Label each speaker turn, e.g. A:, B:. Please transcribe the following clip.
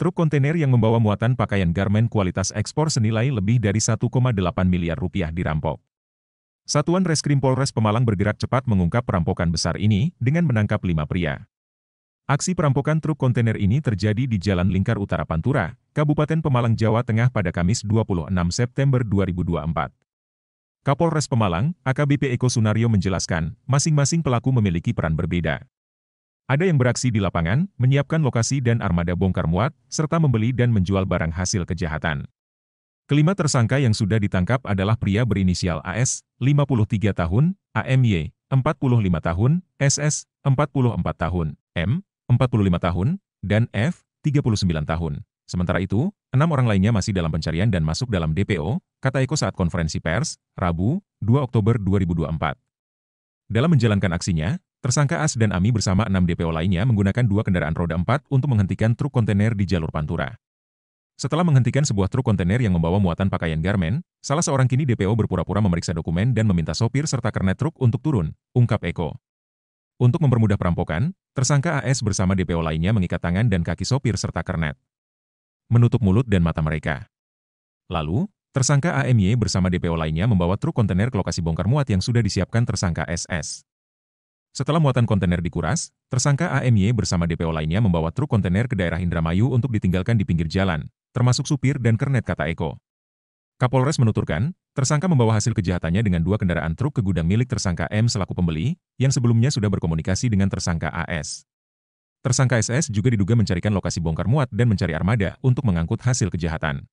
A: Truk kontainer yang membawa muatan pakaian garmen kualitas ekspor senilai lebih dari 1,8 miliar rupiah dirampok. Satuan Reskrim Polres Pemalang bergerak cepat mengungkap perampokan besar ini dengan menangkap lima pria. Aksi perampokan truk kontainer ini terjadi di Jalan Lingkar Utara Pantura, Kabupaten Pemalang, Jawa Tengah pada Kamis 26 September 2024. Kapolres Pemalang, AKBP Eko Sunario menjelaskan, masing-masing pelaku memiliki peran berbeda. Ada yang beraksi di lapangan, menyiapkan lokasi dan armada bongkar muat, serta membeli dan menjual barang hasil kejahatan. Kelima tersangka yang sudah ditangkap adalah pria berinisial AS, 53 tahun, AMY, 45 tahun, SS, 44 tahun, M, 45 tahun, dan F, 39 tahun. Sementara itu, enam orang lainnya masih dalam pencarian dan masuk dalam DPO, kata Eko saat konferensi pers, Rabu, 2 Oktober 2024. Dalam menjalankan aksinya, Tersangka As dan Ami bersama enam DPO lainnya menggunakan dua kendaraan roda empat untuk menghentikan truk kontainer di jalur Pantura. Setelah menghentikan sebuah truk kontainer yang membawa muatan pakaian garmen, salah seorang kini DPO berpura-pura memeriksa dokumen dan meminta sopir serta kernet truk untuk turun, ungkap Eko. Untuk mempermudah perampokan, tersangka AS bersama DPO lainnya mengikat tangan dan kaki sopir serta kernet. Menutup mulut dan mata mereka. Lalu, Tersangka AMY bersama DPO lainnya membawa truk kontainer ke lokasi bongkar muat yang sudah disiapkan tersangka SS. Setelah muatan kontainer dikuras, tersangka AMY bersama DPO lainnya membawa truk kontainer ke daerah Indramayu untuk ditinggalkan di pinggir jalan, termasuk supir dan kernet kata Eko. Kapolres menuturkan, tersangka membawa hasil kejahatannya dengan dua kendaraan truk ke gudang milik tersangka M selaku pembeli, yang sebelumnya sudah berkomunikasi dengan tersangka AS. Tersangka SS juga diduga mencarikan lokasi bongkar muat dan mencari armada untuk mengangkut hasil kejahatan.